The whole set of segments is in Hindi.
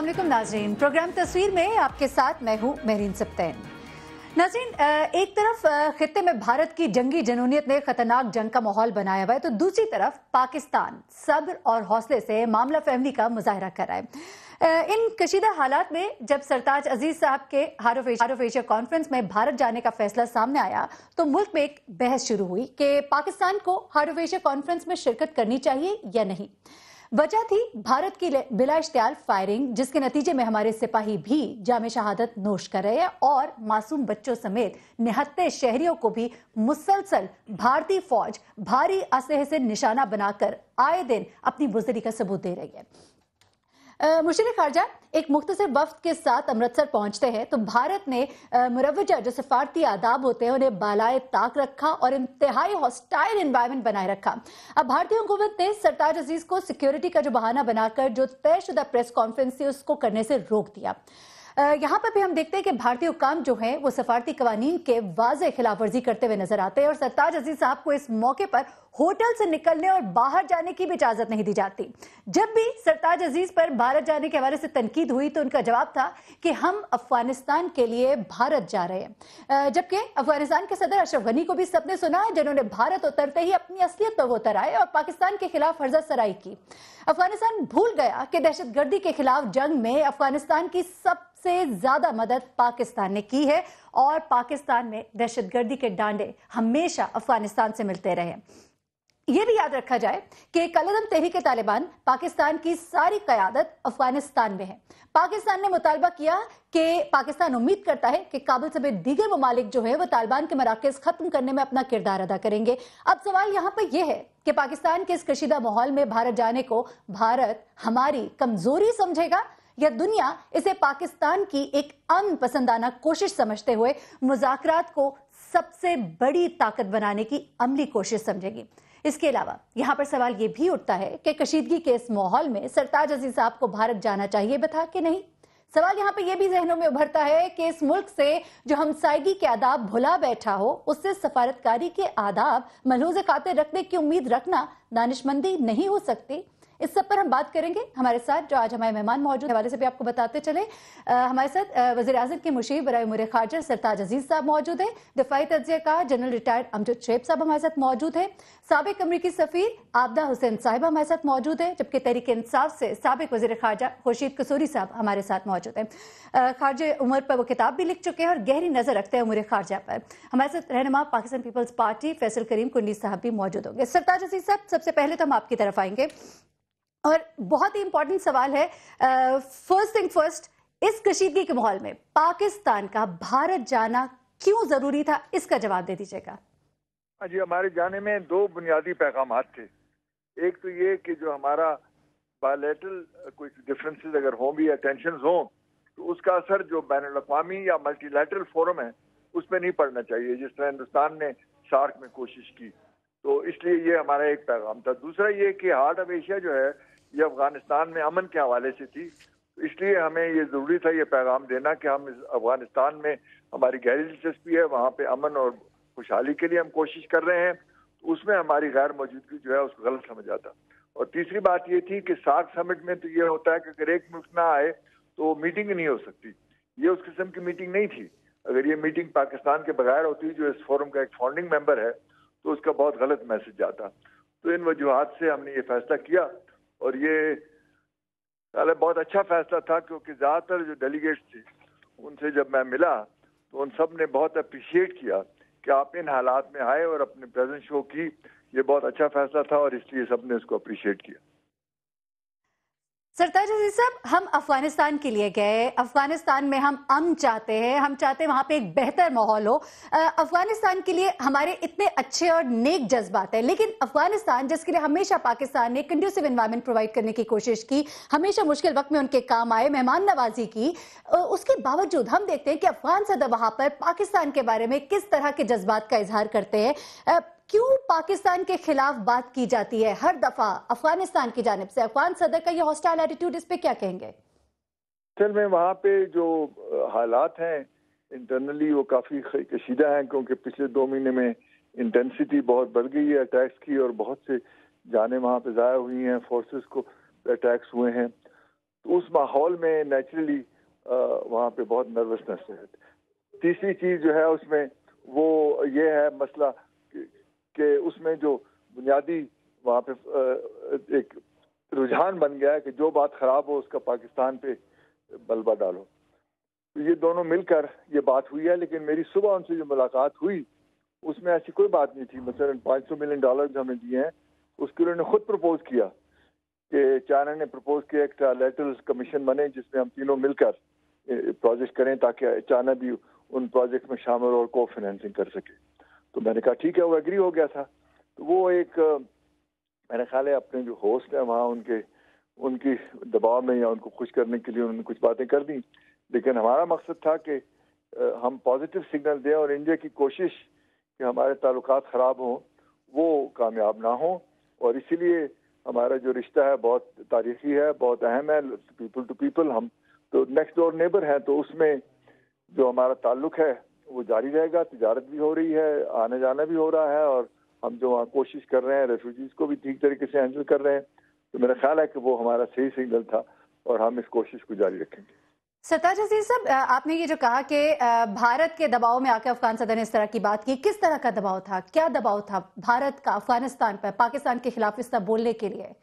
असलम नाजरीन प्रोग्राम तस्वीर में आपके साथ मैं हूँ मेहरीन सप्तैन नाजरीन एक तरफ खत्े में भारत की जंगी जनूनीत ने खतरनाक जंग का माहौल बनाया हुआ है तो दूसरी तरफ पाकिस्तान सब्र और हौसले से मामला फहमी का मुजाहरा कर रहा है इन कशीदा हालात में जब सरताज अजीज साहब के हारो एशिया कॉन्फ्रेंस में भारत जाने का फैसला सामने आया तो मुल्क में एक बहस शुरू हुई कि पाकिस्तान को हारो एशिया कॉन्फ्रेंस में शिरकत करनी चाहिए या नहीं वजह थी भारत की बिला इश्तियाल फायरिंग जिसके नतीजे में हमारे सिपाही भी जाम शहादत नोश कर रहे हैं और मासूम बच्चों समेत निहत्ते शहरियों को भी मुसलसल भारतीय फौज भारी असह से निशाना बनाकर आए दिन अपनी बुजरी का सबूत दे रही है मुशीर खारजा एक मुख्तर वफ्त के साथ अमृतसर पहुंचते हैं तो भारत ने मुरवजा जो सफारती आदाब होते हैं उन्हें बालाए ताक रखा और इंतहाई हॉस्टाइल इन्वायरमेंट बनाए रखा अब भारतीय हुकूमत ने सरताज अजीज को सिक्योरिटी का जो बहाना बनाकर जो तयशुदा प्रेस कॉन्फ्रेंस थी उसको करने से रोक दिया यहाँ पर भी हम देखते हैं कि भारतीय हुकाम जो है वो सफारती कवानीन के वाज खिलाफ वर्जी करते हुए नजर आते हैं और सरताज अजीज साहब को इस मौके पर होटल से निकलने और बाहर जाने की भी इजाजत नहीं दी जाती जब भी सरताज अजीज पर भारत जाने के हवाले से तनकीद हुई तो उनका जवाब था कि हम अफगानिस्तान के लिए भारत जा रहे हैं जबकि अफगानिस्तान के सदर अशरफ गनी को भी सबने सुना जिन्होंने भारत उतरते ही अपनी असलियत पर उतर आए और पाकिस्तान के खिलाफ हर्जा सराई की अफगानिस्तान भूल गया कि दहशतगर्दी के खिलाफ जंग में अफगानिस्तान की सबसे ज्यादा मदद पाकिस्तान ने की है और पाकिस्तान में दहशतगर्दी के डांडे हमेशा अफगानिस्तान से मिलते रहे ये भी याद रखा जाए कि कलदम तहरीक तालिबान पाकिस्तान की सारी क्यादत अफगानिस्तान में है पाकिस्तान ने मुतालबा किया कि पाकिस्तान उम्मीद करता है कि काबुल समेत दीगर ममालिक जो है वह तालिबान के मराकज खत्म करने में अपना किरदार अदा करेंगे अब सवाल यहां पर यह है कि पाकिस्तान के इस कशीदा माहौल में भारत जाने को भारत हमारी कमजोरी समझेगा या दुनिया इसे पाकिस्तान की एक अन पसंदाना कोशिश समझते हुए मुजाकर को सबसे बड़ी ताकत बनाने की अमली कोशिश समझेगी इसके अलावा यहाँ पर सवाल ये भी उठता है कि कशीदगी के इस माहौल में सरताज अजीज साहब को भारत जाना चाहिए बता कि नहीं सवाल यहाँ पर यह भी जहनों में उभरता है कि इस मुल्क से जो हमसायगी के आदाब भुला बैठा हो उससे सफारतकारी के आदाब मलहूज खाते रखने की उम्मीद रखना दानिशमंदी नहीं हो सकती इस सब पर हम बात करेंगे हमारे साथ जो आज हमारे मेहमान मौजूद हवाले से भी आपको बताते चले आ, हमारे साथ वजी अजम के मुशीर बरा उमर खाजर सरताज अजीज साहब मौजूद है दिफाई तजयकार जनरल रिटायर्ड अमजद शेब साहब हमारे साथ मौजूद है सबक अमरीकी सफ़ीर आबदा हुसैन साहब हमारे साथ मौजूद है जबकि तहरीक इंसाफ से सबक वजी खारजा खुर्शीद कसूरी साहब हमारे साथ मौजूद है खारजा उमर पर वो किताब भी लिख चुके हैं और गहरी नज़र रखते हैं उमर खारजा पर हमारे साथ रहनमा पाकिस्तान पीपल्स पार्टी फैसल करीम कुंडी साहब भी मौजूद होंगे सरताज अजीज साहब सबसे पहले तो हम आपकी तरफ आएंगे और बहुत ही इंपॉर्टेंट सवाल है फर्स्ट थिंग फर्स्ट इस कशीदगी के माहौल में पाकिस्तान का भारत जाना क्यों जरूरी था इसका जवाब दे दीजिएगा हाँ जी हमारे जाने में दो बुनियादी पैगाम थे एक तो ये कि जो हमारा बायोलेटल कुछ डिफरेंसेस अगर हों भी या टेंशन हों तो उसका असर जो बैन अवी या मल्टीलेटरल फोरम है उस पर नहीं पड़ना चाहिए जिस तरह हिंदुस्तान ने सार्क में कोशिश की तो इसलिए ये हमारा एक पैगाम था दूसरा ये कि हार्ट ऑफ एशिया जो है ये अफगानिस्तान में अमन के हवाले से थी इसलिए हमें ये ज़रूरी था ये पैगाम देना कि हम इस अफगानिस्तान में हमारी गहरी दिलचस्पी है वहाँ पे अमन और खुशहाली के लिए हम कोशिश कर रहे हैं तो उसमें हमारी गैर मौजूदगी जो है उसको गलत समझा था और तीसरी बात ये थी कि सार्क समिट में तो ये होता है कि अगर एक मुल्क ना आए तो मीटिंग नहीं हो सकती ये उस किस्म की मीटिंग नहीं थी अगर ये मीटिंग पाकिस्तान के बगैर होती जो इस फोरम का एक फाउंडिंग मेंबर है तो उसका बहुत गलत मैसेज जाता तो इन वजूहत से हमने ये फैसला किया और ये पहले बहुत अच्छा फैसला था क्योंकि ज़्यादातर जो डेलीगेट्स थे उनसे जब मैं मिला तो उन सब ने बहुत अप्रिशिएट किया कि आप इन हालात में आए और अपने प्रेजेंस शो की ये बहुत अच्छा फैसला था और इसलिए सबने इसको अप्रिशिएट किया सरताज अजीज साहब हम अफगानिस्तान के लिए गए अफगानिस्तान में हम अम चाहते हैं हम चाहते हैं वहां पे एक बेहतर माहौल हो अफगानिस्तान के लिए हमारे इतने अच्छे और नेक जज्बात है लेकिन अफगानिस्तान जिसके लिए हमेशा पाकिस्तान ने कंड्यूसिव इन्वायरमेंट प्रोवाइड करने की कोशिश की हमेशा मुश्किल वक्त में उनके काम आए मेहमान नवाजी की उसके बावजूद हम देखते हैं कि अफगान सदर वहां पर पाकिस्तान के बारे में किस तरह के जज्बात का इजहार करते हैं क्यों पाकिस्तान के खिलाफ बात की जाती है हर दफा अफगानिस्तान की जानब से अफगान सदर का ये हॉस्टाइल एटीट्यूड इस पे क्या कहेंगे असल में वहाँ पे जो हालात हैं इंटरनली वो काफ़ी कशीदा हैं क्योंकि पिछले दो महीने में इंटेंसिटी बहुत बढ़ गई है अटैक्स की और बहुत से जाने वहाँ पे ज़ाया हुई हैं फोर्सेस को अटैक्स हुए हैं तो उस माहौल में नेचुरली वहाँ पे बहुत नर्वसनेस है तीसरी चीज़ जो है उसमें वो ये है मसला कि उसमें जो बुनियादी वहाँ पे एक रुझान बन गया है कि जो बात खराब हो उसका पाकिस्तान पे बलबा डालो ये दोनों मिलकर ये बात हुई है लेकिन मेरी सुबह उनसे जो मुलाकात हुई उसमें ऐसी कोई बात नहीं थी मसलन पाँच सौ मिलियन डॉलर जो हमें दिए हैं उसके उन्होंने खुद प्रपोज किया कि चाइना ने प्रपोज किया एक ट्रायलेटरल कमीशन बने जिसमें हम तीनों मिलकर प्रोजेक्ट करें ताकि चाइना भी उन प्रोजेक्ट में शामिल और को फाइनेंसिंग कर सके तो मैंने कहा ठीक है वो एग्री हो गया था तो वो एक मेरे ख्याल है अपने जो होस्ट हैं वहाँ उनके उनकी दबाव में या उनको खुश करने के लिए उन्होंने कुछ बातें कर दी लेकिन हमारा मकसद था कि हम पॉजिटिव सिग्नल दें और इंडिया की कोशिश कि हमारे ताल्लुक ख़राब हों वो कामयाब ना हों और इसीलिए हमारा जो रिश्ता है बहुत तारीखी है बहुत अहम है पीपल टू पीपल हम तो नेक्स्ट डोर नेबर हैं तो उसमें जो हमारा ताल्लुक है वो जारी रहेगा तजारत भी हो रही है आने जाना भी हो रहा है और हम जो वहाँ कोशिश कर रहे हैं रेफ्यूजीज़ को भी ठीक तरीके से हैंडल कर रहे हैं तो मेरा ख्याल है कि वो हमारा सही सिग्नल था और हम इस कोशिश को जारी रखेंगे सताज अजीज साहब आपने ये जो कहा कि भारत के दबाव में आकर अफगान सदर ने इस तरह की बात की किस तरह का दबाव था क्या दबाव था भारत का अफगानिस्तान पर पाकिस्तान के खिलाफ इस तरह बोलने के लिए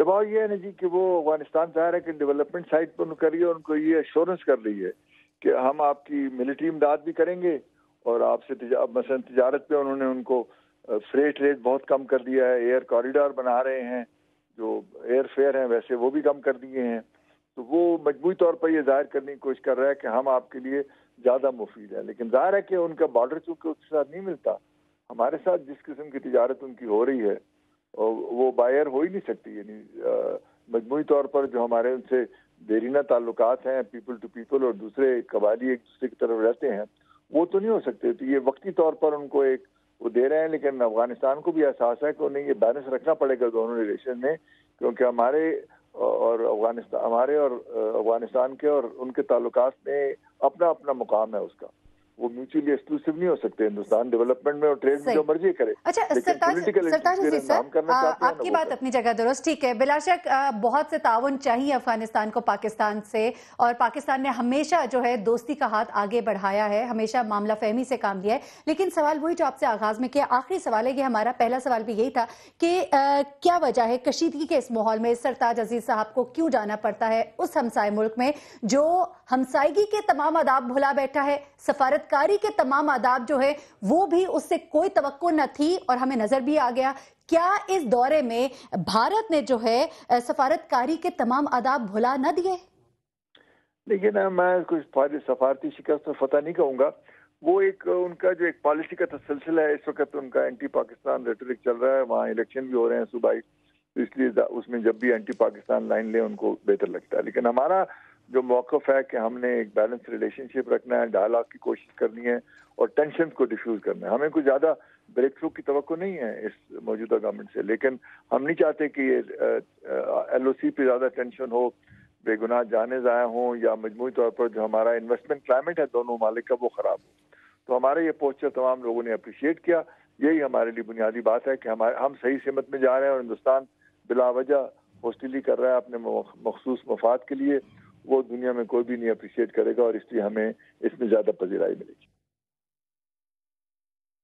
दबाव ये है ना जी कि वो अफगानिस्तान चाह रहे है कि डेवलपमेंट साइड पर उनको ये एश्योरेंस कर रही है कि हम आपकी मिलिट्री इमदाद भी करेंगे और आपसे मसल तजारत पर उन्होंने उनको फ्रेट रेट बहुत कम कर दिया है एयर कॉरिडोर बना रहे हैं जो एयर फेयर हैं वैसे वो भी कम कर दिए हैं तो वो मजमू तौर पर ये जाहिर करने की कोशिश कर रहा है कि हम आपके लिए ज़्यादा मुफीद है लेकिन ज़ाहिर है कि उनका बॉर्डर चूँकि उसके साथ नहीं मिलता हमारे साथ जिस किस्म की तजारत उनकी हो रही है और वो बायर हो ही नहीं सकती यानी मजमू तौर पर जो हमारे उनसे देरीना ताल्लुक हैं पीपल टू पीपल और दूसरे कबाली एक दूसरे की तरफ रहते हैं वो तो नहीं हो सकते तो ये वक्ती तौर पर उनको एक वो दे रहे हैं लेकिन अफगानिस्तान को भी एहसास है कि उन्हें ये बैलेंस रखना पड़ेगा दोनों रिलेशन में क्योंकि हमारे और अफगानिस्तान हमारे और अफगानिस्तान के और उनके ताल्लुक में अपना अपना मुकाम है उसका वो म्यूचुअली एक्सक्लूसिव नहीं हो सकते हिंदुस्तान डेवलपमेंट में और ट्रेड में जो मर्जी करे अच्छा आपकी बात तो। अपनी जगह दुरुस्त ठीक है बिलाशक बहुत से ताउन चाहिए अफगानिस्तान को पाकिस्तान से और पाकिस्तान ने हमेशा जो है दोस्ती का हाथ आगे बढ़ाया है हमेशा मामला फहमी से काम लिया है लेकिन सवाल वही जो आपसे आगाज में किया आखिरी सवाल है कि हमारा पहला सवाल भी यही था कि क्या वजह है कशीदगी के इस माहौल में सरताज अजीज साहब को क्यों जाना पड़ता है उस हमसाय मुल्क में जो हमसायगी के तमाम आदाब भुला बैठा है सफारतकारी के तमाम आदाब जो है वो भी उससे कोई तो न थी और हमें नजर भी आ गया क्या इस दौरे में भारत ने जो है सफारतकारी के तमाम आदाब भुला न दिए देखिए ना मैं कुछ सफारती शिकस्त में फतह नहीं कहूंगा वो एक उनका जो एक पॉलिसी का सिलसिला है इस वक्त उनका एंटी पाकिस्तान रेटोरिक चल रहा है वहाँ इलेक्शन भी हो रहे हैं सुबह इसलिए उसमें जब भी एंटी पाकिस्तान लाइन ले उनको बेहतर लगता है लेकिन हमारा जो मौकफ है कि हमने एक बैलेंस रिलेशनशिप रखना है डायलाग की कोशिश करनी है और टेंशन को डिफ्यूज करना है हमें कुछ ज़्यादा ब्रेक थ्रू की तो नहीं है इस मौजूदा गवर्नमेंट से लेकिन हम नहीं चाहते कि ये एल ओ सी पर ज़्यादा टेंशन हो बेगुनाह जाने जाए हों या मजमू तौर पर जो हमारा इन्वेस्टमेंट क्लाइमेट है दोनों मालिक का वो ख़राब हो तो हमारा ये पोस्चर तमाम लोगों ने अप्रिशिएट किया यही हमारे लिए बुनियादी बात है कि हमारे हम सही सिमत में जा रहे हैं और हिंदुस्तान बिलावजा होस्टली कर रहा है अपने मखसूस मफाद के लिए वो दुनिया में कोई भी नहीं अप्रिशिएट करेगा और इसलिए हमें इसमें ज़्यादा पजीराई मिलेगी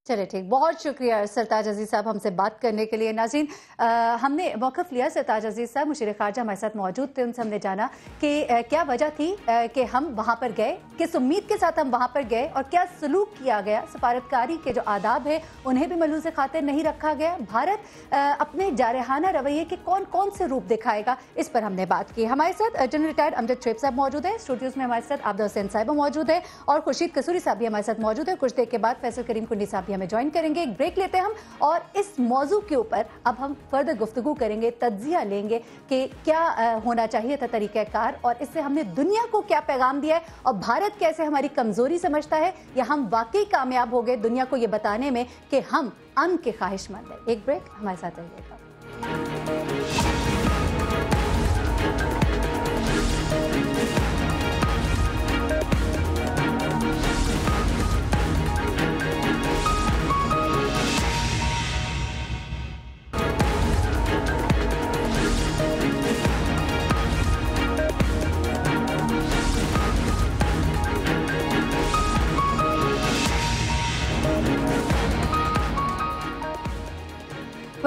चले ठीक बहुत शुक्रिया सरताज अजीज साहब हमसे बात करने के लिए नाजीन आ, हमने मौक़ लिया सरताज अजीज साहब मुशीर खारजा हमारे साथ मौजूद थे उनसे हमने जाना कि क्या वजह थी कि हम वहाँ पर गए किस उम्मीद के साथ हम वहाँ पर गए और क्या सलूक किया गया सफारतकारी के जो आदाब है उन्हें भी मलूज खातिर नहीं रखा गया भारत आ, अपने जारहाना रवैये के कौन कौन से रूप दिखाएगा इस पर हमने बात की हमारे साथ जनरल रिटायर्ड अमजद शेब साहब मौजूद है स्टूडियोज़ में हमारे साथ आबदा हुसैन साहब मौजूद है और खुर्शीद कसूरी साहब भी हमारे साथ मौजूद है कुछ देर के बाद फैसल करीम कुंडी साहब भी हमें ज्वाइन करेंगे एक ब्रेक लेते हैं हम और इस मौजू के ऊपर अब हम फर्दर गुफ्तु करेंगे तज्जिया लेंगे कि क्या होना चाहिए था तरीक़ाकार और इससे हमने दुनिया को क्या पैगाम दिया है और भारत कैसे हमारी कमज़ोरी समझता है या हम वाकई कामयाब हो गए दुनिया को ये बताने में कि हम अम के ख्वाहिशमंद हैं एक ब्रेक हमारे साथ रहिएगा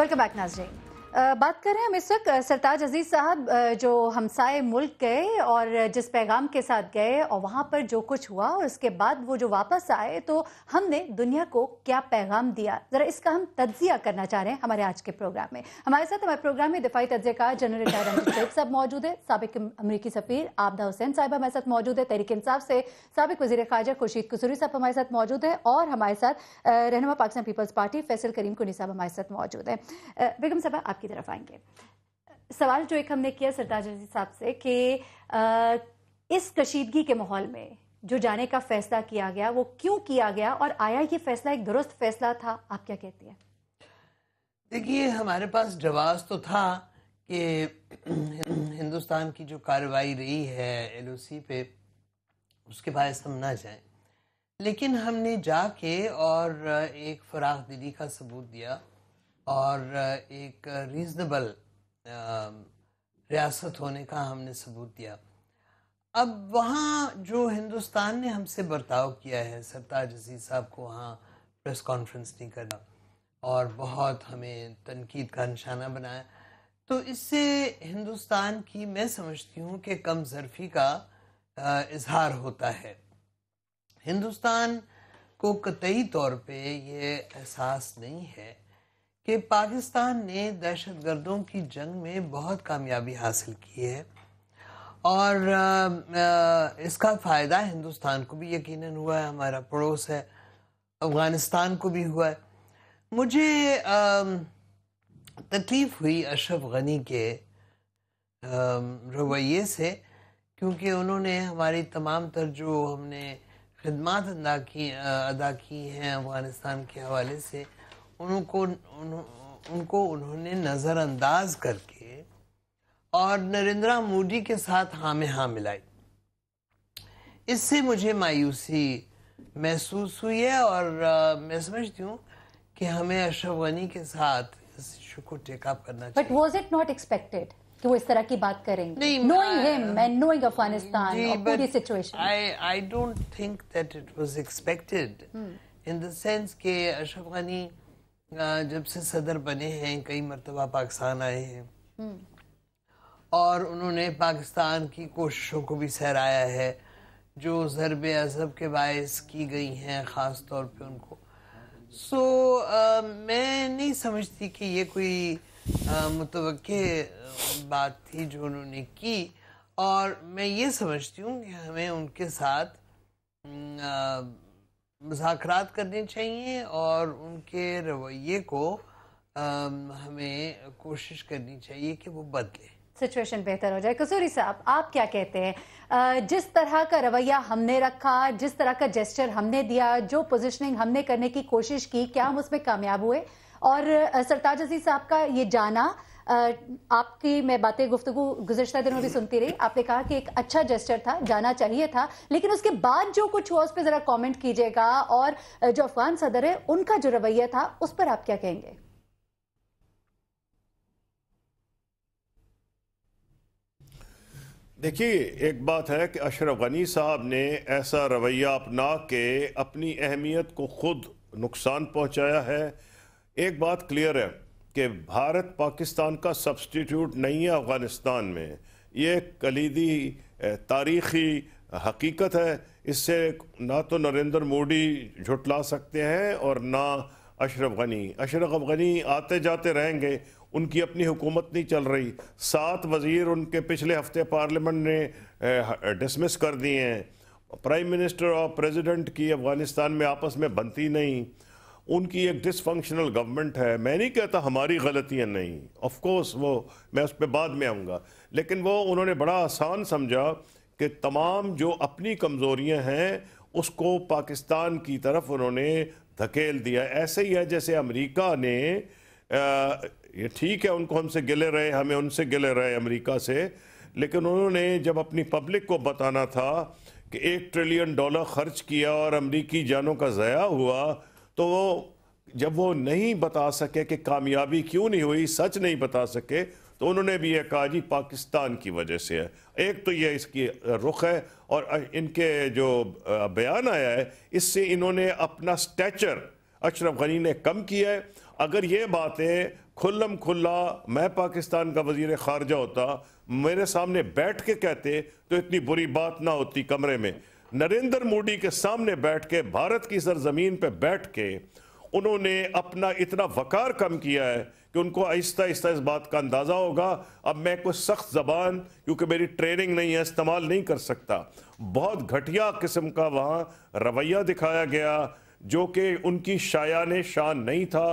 Welcome back, Nazreen. बात कर रहे हैं हम इस वक्त सरताज अजीज साहब जो हमसाए मुल्क गए और जिस पैगाम के साथ गए और वहाँ पर जो कुछ हुआ और उसके बाद वो जो वापस आए तो हमने दुनिया को क्या पैगाम दिया ज़रा इसका हम तजिया करना चाह रहे हैं हमारे आज के प्रोग्राम में हमारे साथ हमारे प्रोग्राम में दिफाई का जनरल रिटायर शेख साहब मौजूद है सबक अमरीकी सफ़ीर आबदा हुसैन साहब हमारे साथ मौजूद है तहरीक इंसाफ से सबक वजी खारजा खुर्शीद कसूरी साहब हमारे साथ मौजूद है और हमारे साथ रहनमा पाकिस्तान पीपल्स पार्टी फैसल करीम कुनी साहब हमारे साथ मौजूद है बेगम साहब आप आपकी तरफ आएंगे सवाल जो एक हमने किया सरताज अजीज साहब से कि इस कशीदगी के माहौल में जो जाने का फैसला किया गया वो क्यों किया गया और आया ये फैसला एक दुरुस्त फैसला था आप क्या कहती हैं देखिए हमारे पास जवाब तो था कि हिंदुस्तान की जो कार्रवाई रही है एल पे उसके बायस हम ना जाएं लेकिन हमने जाके और एक फराख दिली का सबूत दिया और एक रीज़नेबल रियासत होने का हमने सबूत दिया अब वहाँ जो हिंदुस्तान ने हमसे बर्ताव किया है सरताज अजीज साहब को वहाँ प्रेस कॉन्फ्रेंस नहीं करना और बहुत हमें तनकीद का निशाना बनाया तो इससे हिंदुस्तान की मैं समझती हूँ कि कम ज़रफ़ी का इजहार होता है हिंदुस्तान को कतई तौर पे ये एहसास नहीं है कि पाकिस्तान ने दहशतगर्दों की जंग में बहुत कामयाबी हासिल की है और इसका फ़ायदा हिंदुस्तान को भी यकीनन हुआ है हमारा पड़ोस है अफ़गानिस्तान को भी हुआ है मुझे तकलीफ़ हुई अशरफ गनी के रवैये से क्योंकि उन्होंने हमारी तमाम तर जो हमने खदमात अदा की अदा की हैं अफ़गानिस्तान के हवाले से उनको उन, उनको उन्होंने नज़रअंदाज करके और नरेंद्र मोदी के साथ हाँ में हाँ मिलाई इससे मुझे मायूसी महसूस हुई है और आ, मैं समझती हूँ कि हमें अशरफ गनी के साथ इस इशू को टेकअप करना चाहिए but was it not expected कि वो इस तरह की बात करेंगे knowing him and knowing Afghanistan और पूरी situation I I don't think that it was expected hmm. in the के अशरफ गनी जब से सदर बने हैं कई मरतबा पाकिस्तान आए हैं हम्म। और उन्होंने पाकिस्तान की कोशिशों को भी सहराया है जो ज़रब अजहब के बायस की गई हैं ख़ास तौर पे उनको सो आ, मैं नहीं समझती कि ये कोई मुतव बात थी जो उन्होंने की और मैं ये समझती हूँ कि हमें उनके साथ आ, हम्म, मुखरत करने चाहिए और उनके रवैये को हमें कोशिश करनी चाहिए कि वो बदले सिचुएशन बेहतर हो जाए कसूरी साहब आप क्या कहते हैं जिस तरह का रवैया हमने रखा जिस तरह का जेस्टर हमने दिया जो पोजिशनिंग हमने करने की कोशिश की क्या हम उसमें कामयाब हुए और सरताज अजीज साहब का ये जाना आपकी मैं बातें गुफ्तु गुजशत दिनों भी सुनती रही आपने कहा कि एक अच्छा जेस्टर था जाना चाहिए था लेकिन उसके बाद जो कुछ हुआ उस पर जरा कॉमेंट कीजिएगा और जो अफगान सदर है उनका जो रवैया था उस पर आप क्या कहेंगे देखिए एक बात है कि अशरफ गनी साहब ने ऐसा रवैया अपना के अपनी अहमियत को खुद नुकसान पहुंचाया है एक बात क्लियर है कि भारत पाकिस्तान का सब्सटीट्यूट नहीं है अफ़गानिस्तान में ये कलीदी तारीखी हकीकत है इससे ना तो नरेंद्र मोदी झुटला सकते हैं और ना अशरफ गनी अशरफ गनी आते जाते रहेंगे उनकी अपनी हुकूमत नहीं चल रही सात वज़ीर उनके पिछले हफ्ते पार्लियामेंट ने डिसमिस कर दिए हैं प्राइम मिनिस्टर और प्रेसिडेंट की अफ़गानिस्तान में आपस में बनती नहीं उनकी एक डिसफंक्शनल गवर्नमेंट है मैं नहीं कहता हमारी गलतियां नहीं ऑफ कोर्स वो मैं उस पर बाद में आऊँगा लेकिन वो उन्होंने बड़ा आसान समझा कि तमाम जो अपनी कमज़ोरियाँ हैं उसको पाकिस्तान की तरफ उन्होंने धकेल दिया ऐसे ही है जैसे अमेरिका ने ये ठीक है उनको हमसे गिले रहे हमें उनसे गिले रहे अमरीका से लेकिन उन्होंने जब अपनी पब्लिक को बताना था कि एक ट्रिलियन डॉलर खर्च किया और अमरीकी जानों का ज़ाया हुआ तो जब वो नहीं बता सके कि कामयाबी क्यों नहीं हुई सच नहीं बता सके तो उन्होंने भी ये कहा जी पाकिस्तान की वजह से है एक तो ये इसकी रुख है और इनके जो बयान आया है इससे इन्होंने अपना स्टैचर अशरफ गनी ने कम किया है अगर ये बातें खुल्लम खुल्ला मैं पाकिस्तान का वजीर खारजा होता मेरे सामने बैठ के कहते तो इतनी बुरी बात ना होती कमरे में नरेंद्र मोदी के सामने बैठ के भारत की सरजमीन पर बैठ के उन्होंने अपना इतना वकार कम किया है कि उनको आहिस्ता आहिस्ता इस बात का अंदाज़ा होगा अब मैं कोई सख्त ज़बान क्योंकि मेरी ट्रेनिंग नहीं है इस्तेमाल नहीं कर सकता बहुत घटिया किस्म का वहाँ रवैया दिखाया गया जो कि उनकी शायान शान नहीं था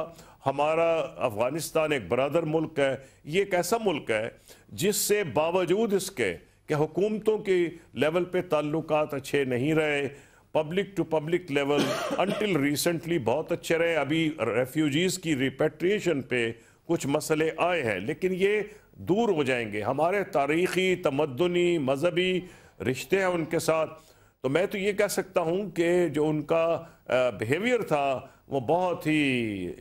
हमारा अफ़गानिस्तान एक बरदर मुल्क है ये एक ऐसा मुल्क है जिससे बावजूद इसके कि हुकूमतों के लेवल पे ताल्लुक अच्छे नहीं रहे public to public level until recently बहुत अच्छे रहे अभी रेफ्यूजीज़ की रिपेट्रिएशन पे कुछ मसले आए हैं लेकिन ये दूर हो जाएंगे हमारे तारीख़ी तमदनी मजहबी रिश्ते हैं उनके साथ तो मैं तो ये कह सकता हूँ कि जो उनका बिहेवियर था वो बहुत ही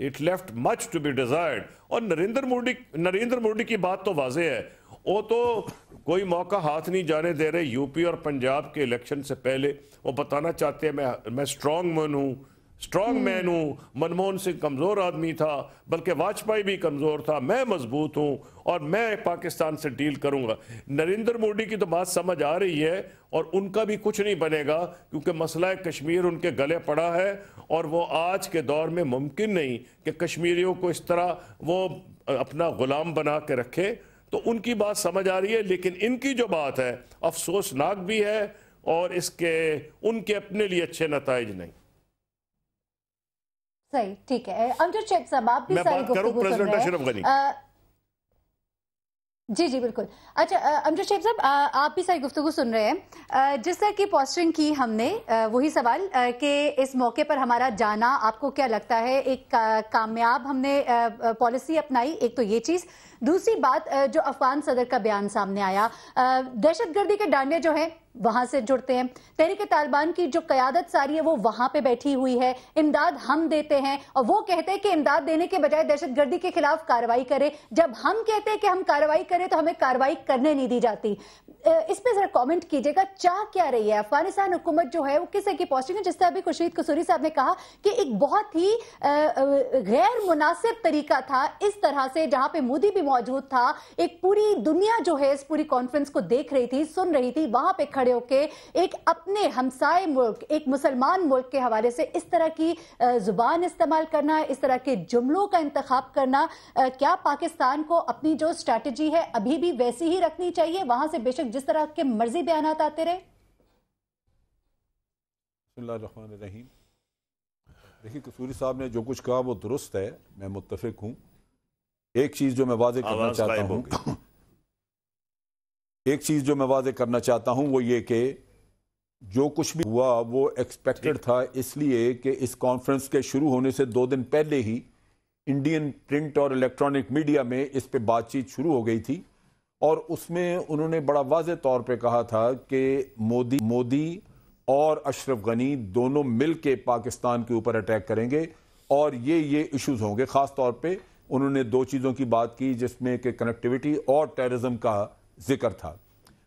it left much to be desired और नरेंद्र मोदी नरेंद्र मोदी की बात तो वाजह है वो तो कोई मौका हाथ नहीं जाने दे रहे यूपी और पंजाब के इलेक्शन से पहले वो बताना चाहते हैं मैं मैं स्ट्रांग मैन हूँ स्ट्रांग हम्म। मैन हूँ मनमोहन सिंह कमज़ोर आदमी था बल्कि वाजपेयी भी कमज़ोर था मैं मजबूत हूँ और मैं पाकिस्तान से डील करूँगा नरेंद्र मोदी की तो बात समझ आ रही है और उनका भी कुछ नहीं बनेगा क्योंकि मसला है कश्मीर उनके गले पड़ा है और वो आज के दौर में मुमकिन नहीं कि कश्मीरियों को इस तरह वो अपना ग़ुलाम बना के रखे तो उनकी बात समझ आ रही है लेकिन इनकी जो बात है अफसोसनाक भी है और इसके उनके अपने लिए अच्छे नतज नहीं सही ठीक है अंजुर शेख साहब आप भी मैं बात करूं प्रेसिडेंट अशरफ गनी जी जी बिल्कुल अच्छा अमजद शेख साहब आप भी सारी गुफ्तु सुन रहे हैं जिस तरह की पोस्टरिंग की हमने वही सवाल कि इस मौके पर हमारा जाना आपको क्या लगता है एक कामयाब हमने पॉलिसी अपनाई एक तो ये चीज़ दूसरी बात जो अफगान सदर का बयान सामने आया दहशत गर्दी के डांडे जो है वहां से जुड़ते हैं तहरीक तालिबान की जो क्यादत सारी है वो वहां पे बैठी हुई है इमदाद हम देते हैं और वो कहते हैं कि इमदाद देने के बजाय दहशतगर्दी के खिलाफ कार्रवाई करें जब हम कहते हैं कि हम कार्रवाई करें तो हमें कार्रवाई करने नहीं दी जाती इस पर जरा कमेंट कीजिएगा चाह क्या रही है अफगानिस्तान हुकूमत जो है वो किस की पहुंचेगी जिस तरह अभी खुर्शीद कसूरी साहब ने कहा कि एक बहुत ही गैर मुनासिब तरीका था इस तरह से जहां पे मोदी भी मौजूद था एक पूरी दुनिया जो है इस पूरी कॉन्फ्रेंस को देख रही थी सुन रही थी वहां पे खड़े खड़े होके एक अपने हमसाय मुल्क एक मुसलमान मुल्क के हवाले से इस तरह की ज़ुबान इस्तेमाल करना इस तरह के जुमलों का इंतखब करना क्या पाकिस्तान को अपनी जो स्ट्रैटेजी है अभी भी वैसी ही रखनी चाहिए वहां से बेशक जिस तरह के मर्जी बयान आते रहे देखिए कसूरी साहब ने जो कुछ कहा वो दुरुस्त है मैं मुतफिक हूँ एक चीज़ जो मैं वाजे करना चाहता हूँ एक चीज़ जो मैं वाजे करना चाहता हूँ वो ये कि जो कुछ भी हुआ वो एक्सपेक्टेड था इसलिए कि इस कॉन्फ्रेंस के शुरू होने से दो दिन पहले ही इंडियन प्रिंट और इलेक्ट्रॉनिक मीडिया में इस पर बातचीत शुरू हो गई थी और उसमें उन्होंने बड़ा वाज तौर पे कहा था कि मोदी मोदी और अशरफ गनी दोनों मिल के पाकिस्तान के ऊपर अटैक करेंगे और ये ये इश्यूज होंगे ख़ास तौर पे उन्होंने दो चीज़ों की बात की जिसमें कि कनेक्टिविटी और टेररिज्म का जिक्र था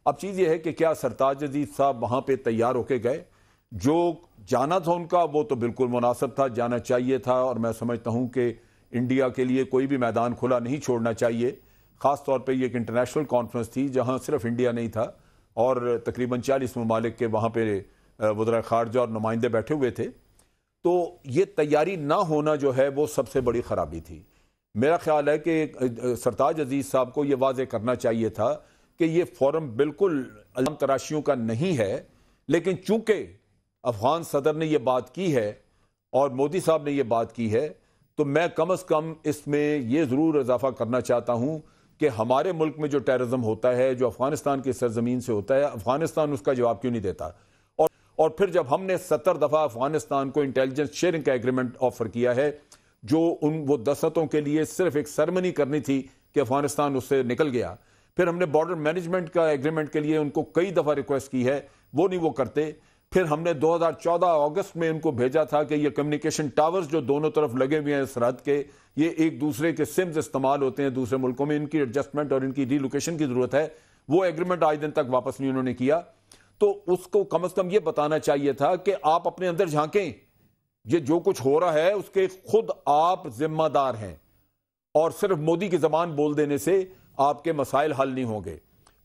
अब चीज़ यह है कि क्या सरताज अजीज साहब वहाँ पर तैयार होके गए जो जाना था उनका वो तो बिल्कुल मुनासिब था जाना चाहिए था और मैं समझता हूँ कि इंडिया के लिए कोई भी मैदान खुला नहीं छोड़ना चाहिए ख़ास तौर पर यह एक इंटरनेशनल कॉन्फ्रेंस थी जहाँ सिर्फ इंडिया नहीं था और तकरीबन चालीस ममालिक के वहाँ पर वजरा खारजा और नुमाइंदे बैठे हुए थे तो ये तैयारी ना होना जो है वो सबसे बड़ी ख़राबी थी मेरा ख्याल है कि सरताज अजीज़ साहब को ये वाज करना चाहिए था कि ये फोरम बिल्कुल अलम तराशियों का नहीं है लेकिन चूंकि अफगान सदर ने यह बात की है और मोदी साहब ने यह बात की है तो मैं कम अज़ कम इसमें यह ज़रूर इजाफा करना चाहता हूं कि हमारे मुल्क में जो टेररिज्म होता है जो अफ़गानिस्तान की सरजमीन से होता है अफ़गानिस्तान उसका जवाब क्यों नहीं देता और और फिर जब हमने सत्तर दफ़ा अफ़गानिस्तान को इंटेलिजेंस शेयरिंग का एग्रीमेंट ऑफर किया है जो उन वो दसतों के लिए सिर्फ एक सरमनी करनी थी कि अफ़गानिस्तान उससे निकल गया फिर हमने बॉर्डर मैनेजमेंट का एग्रीमेंट के लिए उनको कई दफ़ा रिक्वेस्ट की है वो नहीं वो करते फिर हमने 2014 अगस्त में उनको भेजा था कि ये कम्युनिकेशन टावर्स जो दोनों तरफ लगे हुए हैं सरहद के ये एक दूसरे के सिम्स इस्तेमाल होते हैं दूसरे मुल्कों में इनकी एडजस्टमेंट और इनकी रीलोकेशन की ज़रूरत है वो एग्रीमेंट आज दिन तक वापस नहीं उन्होंने किया तो उसको कम अज़ कम ये बताना चाहिए था कि आप अपने अंदर झांकें ये जो कुछ हो रहा है उसके खुद आप जिम्मेदार हैं और सिर्फ मोदी की जबान बोल देने से आपके मसाइल हल नहीं होंगे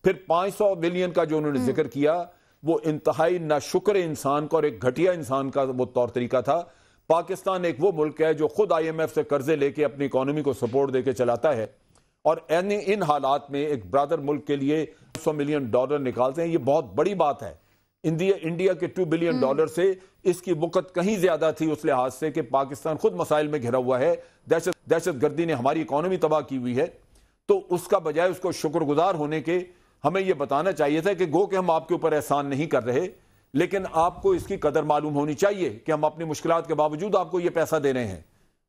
फिर पांच सौ बिलियन का जो उन्होंने हम्म। जिक्र किया वो इंतहाई नाशुक्र इंसान का और एक घटिया इंसान का वो तौर तरीका था पाकिस्तान एक वो मुल्क है जो खुद आई एम एफ से कर्जे लेके अपनी इकोनॉमी को सपोर्ट देके चलाता है और इन हालात में एक ब्रादर मुल्क के लिए सौ मिलियन डॉलर निकालते हैं ये बहुत बड़ी बात है इंडिया इंडिया के टू बिलियन हम्म। डॉलर से इसकी वक़्त कहीं ज्यादा थी उस लिहाज से कि पाकिस्तान खुद मसाइल में घिरा हुआ है दहशत दहशत गर्दी ने हमारी इकोनॉमी तबाह की हुई है तो उसका बजाय उसको शुक्रगुजार होने के हमें यह बताना चाहिए था कि गो के हम आपके ऊपर एहसान नहीं कर रहे लेकिन आपको इसकी कदर मालूम होनी चाहिए कि हम अपनी मुश्किल के बावजूद आपको ये पैसा दे रहे हैं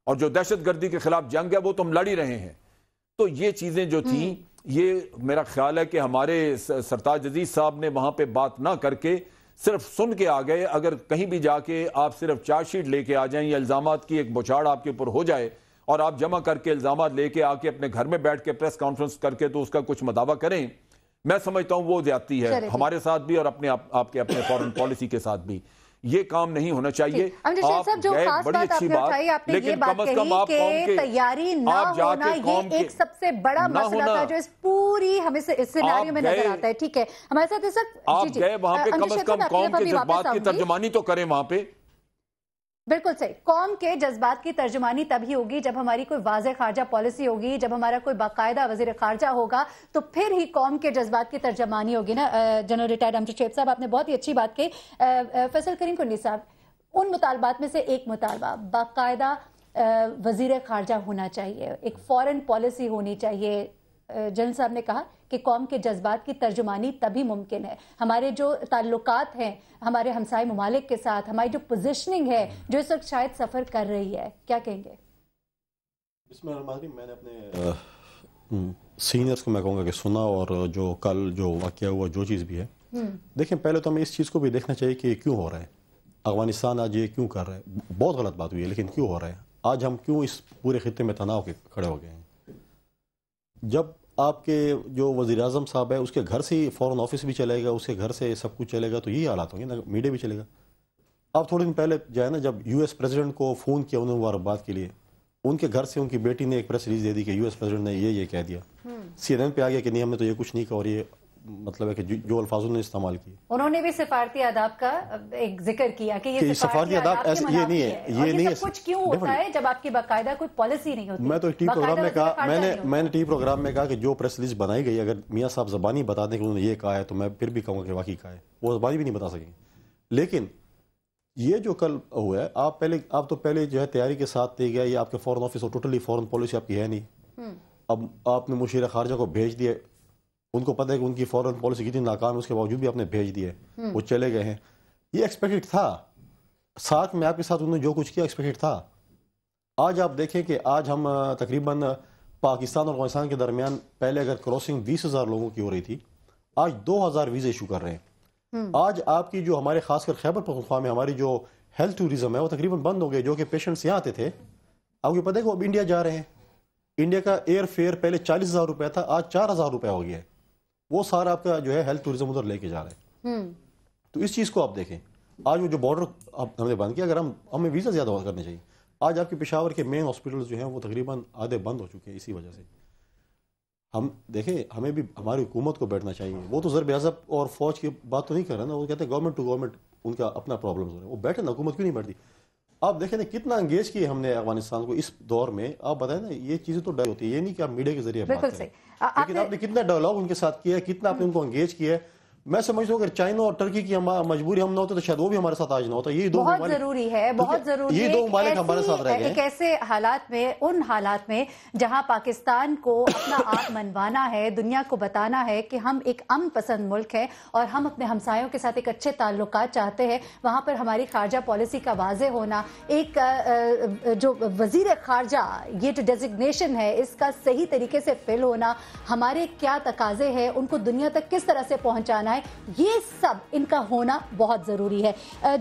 और जो दहशत गर्दी के खिलाफ जंग है वो तो हम लड़ ही रहे हैं तो ये चीज़ें जो थी हम्म। ये मेरा ख्याल है कि हमारे सरताज अजीज साहब ने वहां पर बात ना करके सिर्फ सुन के आ गए अगर कहीं भी जाके आप सिर्फ चार्जशीट लेके आ जाए या इल्ज़ाम की एक बौछाड़ आपके ऊपर हो जाए और आप जमा करके इल्ज़ाम लेके आके अपने घर में बैठ के प्रेस कॉन्फ्रेंस करके तो उसका कुछ मदावा करें मैं समझता हूँ वो ज्यादा है हमारे साथ भी और अपने आप, आपके अपने फॉरेन पॉलिसी के साथ भी ये काम नहीं होना चाहिए आप जो खास बड़ी बात अच्छी बात आपने लेकिन ये बात कम कम आप के तैयारी ना होना ये एक सबसे बड़ा मसला था जो इस पूरी हमें से, इस सिनेरियो में नजर आता है ठीक है हमारे साथ इस आप गए वहां पे कम अज कम कौन के जज्बात की तर्जमानी तो करें वहां पे बिल्कुल सही कौम के जज्बात की तर्जुमानी तभी होगी जब हमारी कोई वाज खारजा पॉलिसी होगी जब हमारा कोई बाकायदा वजीर खारजा होगा तो फिर ही कौम के जज्बात की तर्जमानी होगी ना जनरल रिटायर्ड अमजद शेख साहब आपने बहुत ही अच्छी बात कही फैसल करीम कुंडी साहब उन मुतालबात में से एक मुतालबा बाकायदा वजीर खारजा होना चाहिए एक फॉरन पॉलिसी होनी चाहिए जनरल साहब ने कहा कि कौम के जज्बात की तर्जुमानी तभी मुमकिन है हमारे जो ताल्लुक हैं हमारे हमसाय ममालिक के साथ हमारी जो पोजिशनिंग है जो इस वक्त शायद सफ़र कर रही है क्या कहेंगे मैंने अपने सीनियर्स को मैं कहूँगा कि सुना और जो कल जो वाक्य हुआ जो चीज़ भी है हम्म। देखें पहले तो हमें इस चीज़ को भी देखना चाहिए कि क्यों हो रहा है अफगानिस्तान आज ये क्यों कर रहा है बहुत गलत बात हुई है लेकिन क्यों हो रहा है आज हम क्यों इस पूरे खत्े में तनाव के खड़े हो गए हैं जब आपके जो वजी अजम साहब है उसके घर से ही फ़ौरन ऑफिस भी चलेगा उसके घर से सब कुछ चलेगा तो यही हालात होंगे ना मीडिया भी चलेगा आप थोड़े दिन पहले जाए ना जब यूएस प्रेजिडेंट को फ़ोन किया उन्होंने मुबारकबाद के लिए उनके घर से उनकी बेटी ने एक प्रेस रिलीज दे दी कि यूएस प्रेजिडेंट ने ये ये कह दिया सी एन एन पे आ गया कि नहीं हमने तो ये कुछ नहीं कहा और ये मतलब है कि जो अल्फाज उन्होंने इस्तेमाल किए उन्होंने भी सिफारती आदाब का एक जिक्र किया कि ये कि सफारती आदाब ये नहीं है ये, नहीं, ये नहीं है कुछ क्यों होता है जब आपकी बाकायदा कोई पॉलिसी नहीं होती मैं तो टी प्रोग्राम में कहा मैंने मैंने टी प्रोग्राम में कहा कि जो प्रेस रिलीज बनाई गई अगर मियाँ साहब जबानी बता दें कि उन्होंने ये कहा है तो मैं फिर भी कहूँगा कि वाकई कहा है वो जबानी भी नहीं बता सकेंगे लेकिन ये जो कल हुआ है आप पहले आप तो पहले जो है तैयारी के साथ दे गया ये आपके फॉरन ऑफिस और टोटली फॉरन पॉलिसी आपकी है नहीं हम्म। अब आपने मुशीर खारजा को भेज दिया उनको पता है कि उनकी फॉरन पॉलिसी कितनी नाकाम है उसके बावजूद भी आपने भेज दिए हम्म। वो चले गए हैं ये एक्सपेक्टेड था साथ में आपके साथ उन्होंने जो कुछ किया एक्सपेक्टेड था आज आप देखें कि आज हम तकरीबन पाकिस्तान और अफगानिस्तान के दरमियान पहले अगर क्रॉसिंग बीस हज़ार लोगों की हो रही थी आज दो हज़ार वीज़े इशू कर रहे हैं हम्म। आज आपकी जो हमारे खासकर खैबर पखवा में हमारी जो हेल्थ टूरिज्म है वो तकरीबन बंद हो गए जो कि पेशेंट्स यहाँ आते थे आपको पता है कि वो अब इंडिया जा रहे हैं इंडिया का एयर फेयर पहले चालीस हज़ार रुपया था आज चार हज़ार रुपया हो गया है वो सारा आपका जो है हेल्थ टूरिज्म उधर लेके जा रहा है हम्म। तो इस चीज़ को आप देखें आज वो जो बॉर्डर हमने बंद किया अगर हम हमें वीज़ा ज़्यादा हुआ करने चाहिए आज आपके पेशावर के मेन हॉस्पिटल जो हैं वो तकरीबन आधे बंद हो चुके हैं इसी वजह से हम देखें हमें भी हमारी हुकूमत को बैठना चाहिए वो तो ज़रब अजब और फौज की बात तो नहीं कर रहा ना वो कहते हैं गवर्नमेंट टू गवर्नमेंट उनका अपना प्रॉब्लम हो रहा है वो बैठे ना हुकूमत क्यों नहीं बैठती आप देखें ना कितना अंगेज किया हमने अफगानिस्तान को इस दौर में आप बताए ना ये चीजें तो डर होती है ये नहीं कि आप मीडिया के जरिए लेकिन आपने कितना डायलॉग उनके साथ किया कितना आपने उनको अंगेज किया मैं समझता हूँ अगर चाइना और टर्की की मजबूरी हम ना होते तो शायद वो भी हमारे साथ आज ना होता ये दो बहुत जरूरी है बहुत जरूरी ये दो मालिक हमारे साथ रहे हैं एक ऐसे हालात में उन हालात में जहाँ पाकिस्तान को अपना आप मनवाना है दुनिया को बताना है कि हम एक अम पसंद मुल्क है और हम अपने हमसायों के साथ एक अच्छे ताल्लुक चाहते हैं वहाँ पर हमारी खारजा पॉलिसी का वाज होना एक जो वजीर खारजा ये जो डेजिग्नेशन है इसका सही तरीके से फिल होना हमारे क्या तकाजे हैं उनको दुनिया तक किस तरह से पहुँचाना बनाए ये सब इनका होना बहुत ज़रूरी है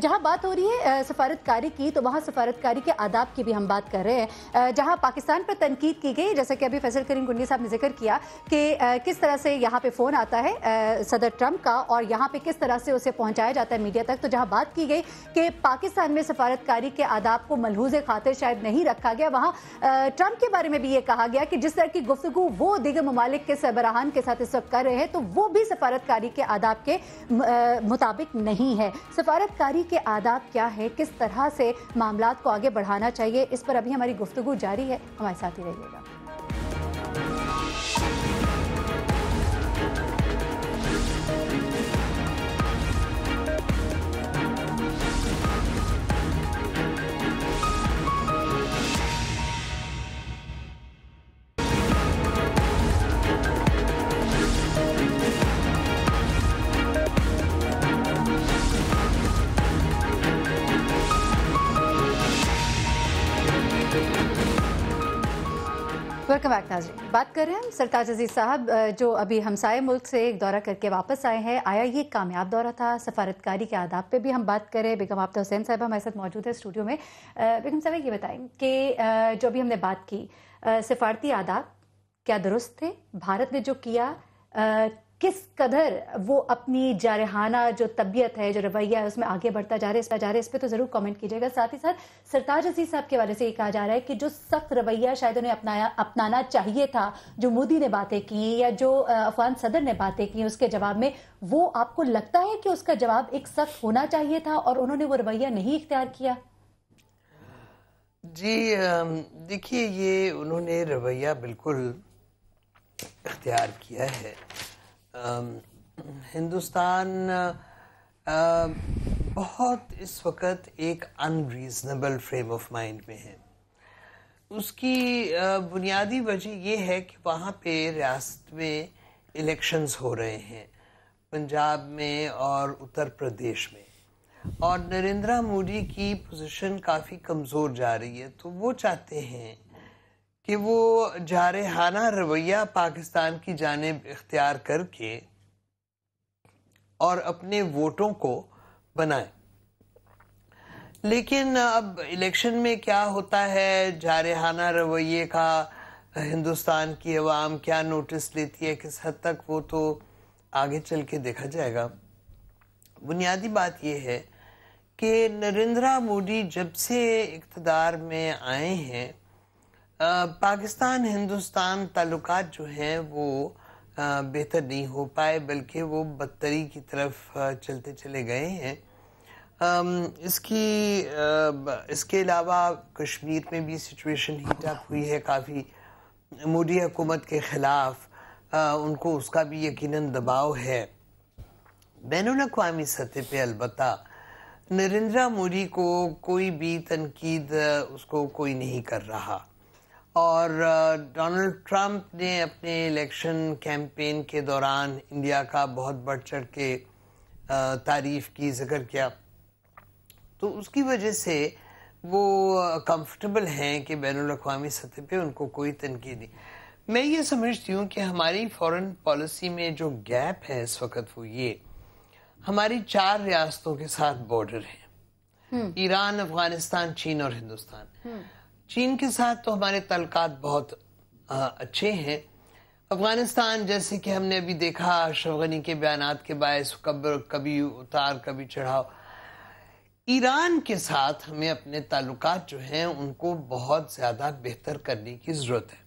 जहाँ बात हो रही है सफारतकारी की तो वहाँ सफारतकारी के आदाब की भी हम बात कर रहे हैं जहाँ पाकिस्तान पर तनकीद की गई जैसे कि अभी फैसल करीम गुंडी साहब ने जिक्र किया कि किस तरह से यहाँ पर फ़ोन आता है सदर ट्रंप का और यहाँ पर किस तरह से उसे पहुँचाया जाता है मीडिया तक तो जहाँ बात की गई कि पाकिस्तान में सफारतकारी के आदाब को मलहूज खातिर शायद नहीं रखा गया वहाँ ट्रंप के बारे में भी ये कहा गया कि जिस तरह की गुफ्तु वो दीगर ममालिक के सरबराहान के साथ इस वक्त कर रहे हैं तो वो भी सफारतकारी के आदाब आदाब के मुताबिक नहीं है सफारतकारी के आदाब क्या है किस तरह से मामला को आगे बढ़ाना चाहिए इस पर अभी हमारी गुफ्तु जारी है हमारे साथ ही रहिएगा वेलकम बैक नाजरीन बात कर रहे हैं हम सरताज अजीज साहब जो अभी हमसाए मुल्क से एक दौरा करके वापस आए हैं आया ये कामयाब दौरा था सफारतकारी के आदाब पे भी हम बात करें बेगम आबदा हुसैन साहब हमारे साथ मौजूद है स्टूडियो में बेगम साहब ये बताएं कि जो अभी हमने बात की सफारती आदाब क्या दुरुस्त थे भारत ने जो किया किस कदर वो अपनी जारहाना जो तबीयत है जो रवैया है उसमें आगे बढ़ता जा रहा है इस जा रहा है इस पर तो ज़रूर कमेंट कीजिएगा साथ ही साथ सरताज अजीज साहब के बारे से ये कहा जा रहा है कि जो सख्त रवैया शायद उन्हें अपनाया अपनाना चाहिए था जो मोदी ने बातें की या जो अफगान सदर ने बातें की उसके जवाब में वो आपको लगता है कि उसका जवाब एक सख्त होना चाहिए था और उन्होंने वो रवैया नहीं इख्तियार किया जी देखिए ये उन्होंने रवैया बिल्कुल इख्तियार किया है हिंदुस्तान बहुत इस वक्त एक अनरीजनेबल फ्रेम ऑफ माइंड में है उसकी बुनियादी वजह ये है कि वहाँ पे रियासत में इलेक्शंस हो रहे हैं पंजाब में और उत्तर प्रदेश में और नरेंद्र मोदी की पोजीशन काफ़ी कमज़ोर जा रही है तो वो चाहते हैं कि वो जारहाना रवैया पाकिस्तान की जानब इख्तियार करके और अपने वोटों को बनाए लेकिन अब इलेक्शन में क्या होता है जारहाना रवैये का हिंदुस्तान की आवाम क्या नोटिस लेती है किस हद तक वो तो आगे चल के देखा जाएगा बुनियादी बात यह है कि नरेंद्र मोदी जब से इकतदार में आए हैं पाकिस्तान हिंदुस्तान ताल्लुक जो हैं वो बेहतर नहीं हो पाए बल्कि वो बदतरी की तरफ चलते चले गए हैं इसकी इसके अलावा कश्मीर में भी सिचुएशन हीट अप हुई है काफ़ी मोदी हुकूमत के ख़िलाफ़ उनको उसका भी यकीनन दबाव है बैन अवी सतह पर अलबत्त नरेंद्र मोदी को कोई भी तनकीद उसको कोई नहीं कर रहा और डोनाल्ड ट्रंप ने अपने इलेक्शन कैंपेन के दौरान इंडिया का बहुत बढ़ चढ़ के तारीफ की जिक्र किया तो उसकी वजह से वो कंफर्टेबल हैं कि बैन अवी सतह पे उनको कोई तनकीद नहीं मैं ये समझती हूँ कि हमारी फॉरेन पॉलिसी में जो गैप है इस वक्त वो ये हमारी चार रियासतों के साथ बॉर्डर है हम्म। ईरान अफगानिस्तान चीन और हिंदुस्तान हम्म। चीन के साथ तो हमारे तलकात बहुत आ, अच्छे हैं अफगानिस्तान जैसे कि हमने अभी देखा अशरफ गनी के बयान के बायस कब कभी उतार कभी चढ़ाव ईरान के साथ हमें अपने ताल्लुक जो हैं उनको बहुत ज़्यादा बेहतर करने की ज़रूरत है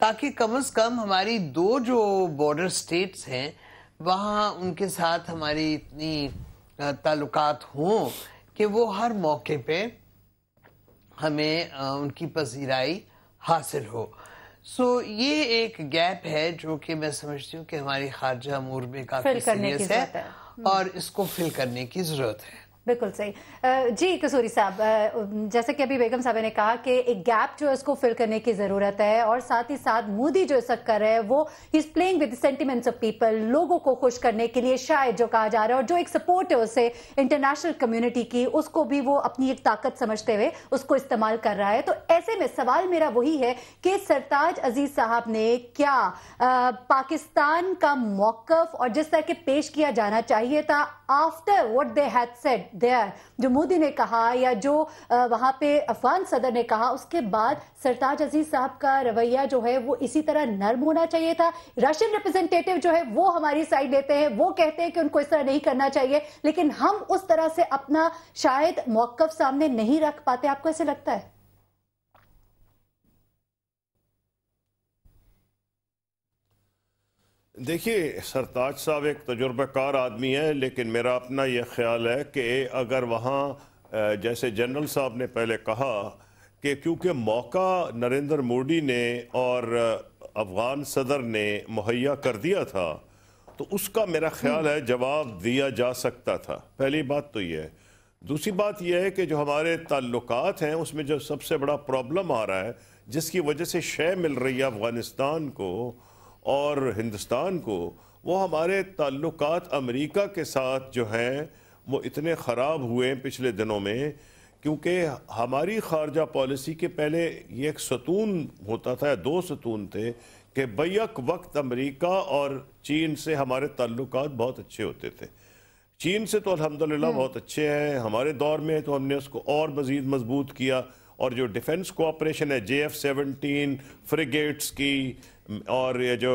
ताकि कम से कम हमारी दो जो बॉर्डर स्टेट्स हैं वहाँ उनके साथ हमारी इतनी ताल्लुक हों कि वो हर मौके पर हमें उनकी पसीराई हासिल हो सो so, ये एक गैप है जो कि मैं समझती हूँ कि हमारी खारजा अमूर में काफी सीरियस है, है और इसको फिल करने की जरूरत है बिल्कुल सही जी कसूरी साहब जैसे कि अभी बेगम साहब ने कहा कि एक गैप जो है उसको फिल करने की जरूरत है और साथ ही साथ मोदी जो सब कर रहे हैं वो ही is playing with sentiments of people लोगों को खुश करने के लिए शायद जो कहा जा रहा है और जो एक सपोर्ट है उसे इंटरनेशनल कम्युनिटी की उसको भी वो अपनी एक ताकत समझते हुए उसको इस्तेमाल कर रहा है तो ऐसे में सवाल मेरा वही है कि सरताज अजीज साहब ने क्या आ, पाकिस्तान का मौकफ और जिस तरह के पेश किया जाना चाहिए था after what they had said there जो मोदी ने कहा या जो वहाँ पे अफगान सदर ने कहा उसके बाद सरताज अजीज साहब का रवैया जो है वो इसी तरह नर्म होना चाहिए था रशियन रिप्रेजेंटेटिव जो है वो हमारी साइड लेते हैं वो कहते हैं कि उनको इस तरह नहीं करना चाहिए लेकिन हम उस तरह से अपना शायद मौकफ सामने नहीं रख पाते आपको ऐसे लगता है देखिए सरताज साहब एक तजुर्बेकार आदमी है लेकिन मेरा अपना यह ख्याल है कि अगर वहाँ जैसे जनरल साहब ने पहले कहा कि क्योंकि मौका नरेंद्र मोदी ने और अफ़गान सदर ने मुहैया कर दिया था तो उसका मेरा ख्याल है जवाब दिया जा सकता था पहली बात तो यह है दूसरी बात यह है कि जो हमारे ताल्लुक हैं उसमें जो सबसे बड़ा प्रॉब्लम आ रहा है जिसकी वजह से शय मिल रही है अफ़गानिस्तान को और हिंदुस्तान को वो हमारे ताल्लुक अमेरिका के साथ जो हैं वो इतने ख़राब हुए हैं पिछले दिनों में क्योंकि हमारी खारजा पॉलिसी के पहले ये एक सतून होता था दो सतून थे कि बैक वक्त अमेरिका और चीन से हमारे ताल्लुक बहुत अच्छे होते थे चीन से तो अलहमदिल्ला हम्म। बहुत अच्छे हैं हमारे दौर में तो हमने उसको और मज़ीद मजबूत किया और जो डिफेंस कोऑपरेशन है जे एफ सेवनटीन फ्रिगेट्स की और ये जो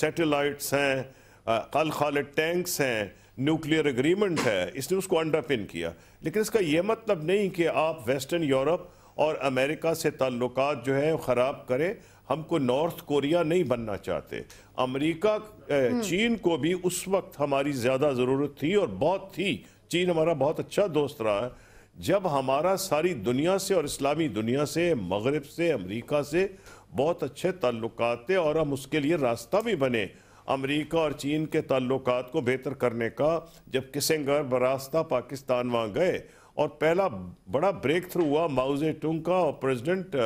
सेटेलाइट्स हैं कल खालिद टैंक्स हैं न्यूक्लियर एग्रीमेंट है इसने उसको अंडरपिन किया लेकिन इसका यह मतलब नहीं कि आप वेस्टर्न यूरोप और अमेरिका से ताल्लुक जो है ख़राब करें हमको नॉर्थ कोरिया नहीं बनना चाहते अमेरिका हम्म। चीन को भी उस वक्त हमारी ज़्यादा ज़रूरत थी और बहुत थी चीन हमारा बहुत अच्छा दोस्त रहा है जब हमारा सारी दुनिया से और इस्लामी दुनिया से मगरब से अमरीका से बहुत अच्छे ताल्लुक थे और हम उसके लिए रास्ता भी बने अमेरिका और चीन के ताल्लुक को बेहतर करने का जब किसेंगर बरास्ता पाकिस्तान वहाँ गए और पहला बड़ा ब्रेक थ्रू हुआ माउजे टुंग का और प्रेसिडेंट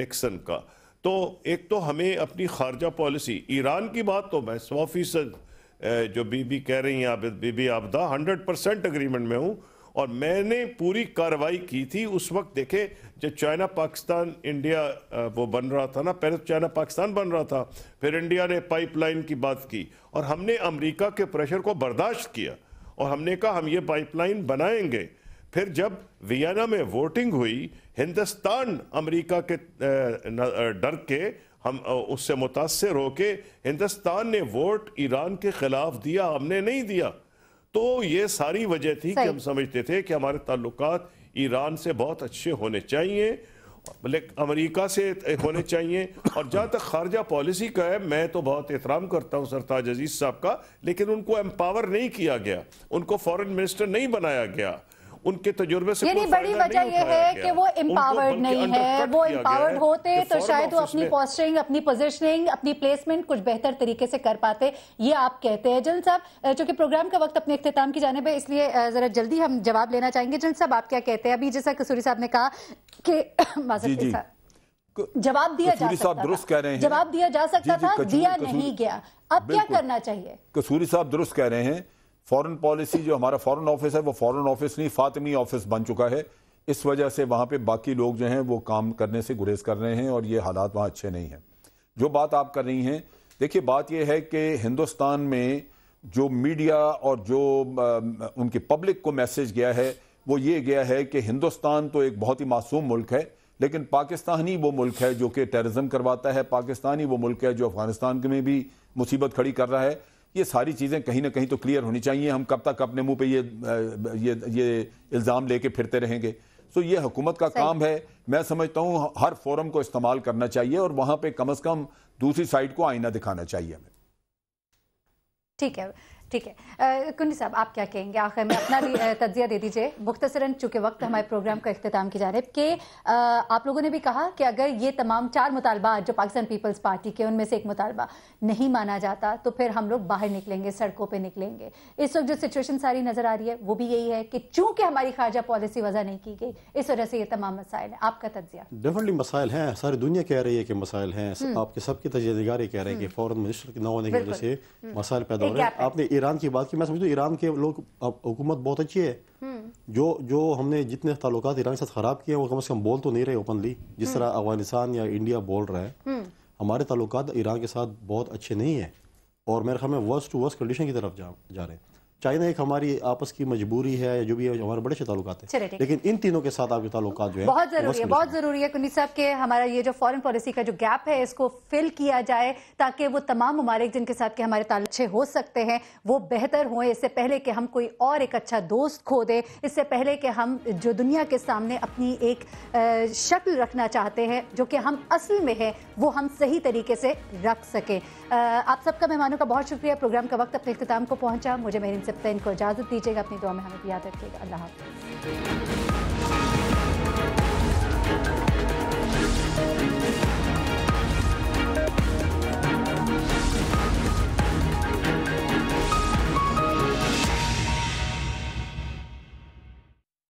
निक्सन का तो एक तो हमें अपनी खारजा पॉलिसी ईरान की बात तो मैं सौ फीसद जो बीबी कह रही हैं बीबी आपदा हंड्रेड परसेंट अग्रीमेंट में हूँ और मैंने पूरी कार्रवाई की थी उस वक्त देखे जब चाइना पाकिस्तान इंडिया वो बन रहा था ना पहले तो चाइना पाकिस्तान बन रहा था फिर इंडिया ने पाइपलाइन की बात की और हमने अमेरिका के प्रेशर को बर्दाश्त किया और हमने कहा हम ये पाइपलाइन बनाएंगे फिर जब वियना में वोटिंग हुई हिंदुस्तान अमरीका के डर के हम उससे मुतासर होके हिंदुस्तान ने वोट ईरान के ख़िलाफ़ दिया हमने नहीं दिया तो ये सारी वजह थी कि हम समझते थे कि हमारे ताल्लुक ईरान से बहुत अच्छे होने चाहिए मतलब अमेरिका से होने चाहिए और जहाँ तक खारजा पॉलिसी का है मैं तो बहुत एहतराम करता हूँ सरताज अजीज साहब का लेकिन उनको एम्पावर नहीं किया गया उनको फॉरेन मिनिस्टर नहीं बनाया गया उनके तजुर्बे से यानी बड़ी वजह यह है कि वो एम्पावर्ड नहीं है वो एम्पावर्ड होते तो शायद वो अपनी पोस्टरिंग अपनी पोजिशनिंग अपनी प्लेसमेंट कुछ बेहतर तरीके से कर पाते ये आप कहते हैं जल साहब चूंकि प्रोग्राम का वक्त अपने अख्ताम की जानब है इसलिए जरा जल्दी हम जवाब लेना चाहेंगे जल साहब आप क्या कहते हैं अभी जैसा कसूरी साहब ने कहा कि माजी जवाब दिया जा सकता दुरुस्त कह रहे हैं जवाब दिया जा सकता था दिया नहीं गया अब क्या करना चाहिए कसूरी साहब दुरुस्त कह रहे हैं फॉरेन पॉलिसी जो हमारा फॉरेन ऑफिस है वो फॉरेन ऑफिस नहीं फ़ातिमी ऑफिस बन चुका है इस वजह से वहाँ पे बाकी लोग जो हैं वो काम करने से गुरेज कर रहे हैं और ये हालात वहाँ अच्छे नहीं हैं जो बात आप कर रही हैं देखिए बात यह है कि हिंदुस्तान में जो मीडिया और जो आ, उनके पब्लिक को मैसेज गया है वो ये गया है कि हिंदुस्तान तो एक बहुत ही मासूम मुल्क है लेकिन पाकिस्तान वो मुल्क है जो कि टेररिज्म करवाता है पाकिस्तान वो मुल्क है जो अफगानिस्तान में भी मुसीबत खड़ी कर रहा है ये सारी चीज़ें कहीं ना कहीं तो क्लियर होनी चाहिए हम कब तक अपने मुंह पे ये ये ये इल्ज़ाम लेके फिरते रहेंगे तो ये हुकूमत का काम है मैं समझता हूँ हर फोरम को इस्तेमाल करना चाहिए और वहाँ पे कम अज़ कम दूसरी साइड को आईना दिखाना चाहिए हमें ठीक है ठीक है कुंडी साहब आप क्या कहेंगे आखिर में अपना तजिया दे दीजिए मुख्तसरन चूंकि वक्त हमारे प्रोग्राम का अख्ताम की जानब कि आप लोगों ने भी कहा कि अगर ये तमाम चार मुतालबात जो पाकिस्तान पीपल्स पार्टी के उनमें से एक मुतालबा नहीं माना जाता तो फिर हम लोग बाहर निकलेंगे सड़कों पर निकलेंगे इस वक्त जो सिचुएशन सारी नजर आ रही है वो भी यही है कि चूंकि हमारी खारजा पॉलिसी वजह नहीं की गई इस वजह से ये तमाम मसाइल है आपका तजिया डेफिनेटली मसाइल है सारी दुनिया कह रही है कि मसाइल हैं हम्म। आपके सबके तजिया कह रहे हैं कि फॉरन मिनिस्टर के न होने की वजह से हम्म। मसाइल पैदा हो रहे हैं आपने ईरान की बात की मैं समझता हूँ ईरान के लोग हुकूमत बहुत अच्छी है हम्म। जो जो हमने जितने ताल्लुक ईरान के साथ ख़राब किए वो कम अज़ कम बोल तो नहीं रहे ओपनली जिस हम्म। तरह अफगानिस्तान या इंडिया बोल रहा है हम्म। हमारे ताल्लुक ईरान के साथ बहुत अच्छे नहीं है और मेरे ख्याल में वर्स्ट टू वर्स्ट कंडीशन की तरफ जा जा रहे हैं चाइना एक हमारी आपस की मजबूरी है जो भी हमारे बड़े से ताल्लुक है लेकिन इन तीनों के साथ आपके ताल्लुक जो है बहुत जरूरी है बहुत जरूरी है कुनी साहब के हमारा ये जो फॉरेन पॉलिसी का जो गैप है इसको फिल किया जाए ताकि वो तमाम ममालिक जिनके साथ के हमारे ताल अच्छे हो सकते हैं वो बेहतर हों इससे पहले कि हम कोई और एक अच्छा दोस्त खो दे इससे पहले कि हम जो दुनिया के सामने अपनी एक शक्ल रखना चाहते हैं जो कि हम असल में है वो हम सही तरीके से रख सकें आप सबका मेहमानों का बहुत शुक्रिया प्रोग्राम का वक्त अपने अख्ताम को पहुंचा मुझे मेरी सप्ताह इनको इजाज़त दीजिएगा अपनी दुआ में हमें याद रखिएगा अल्लाह हाफिज़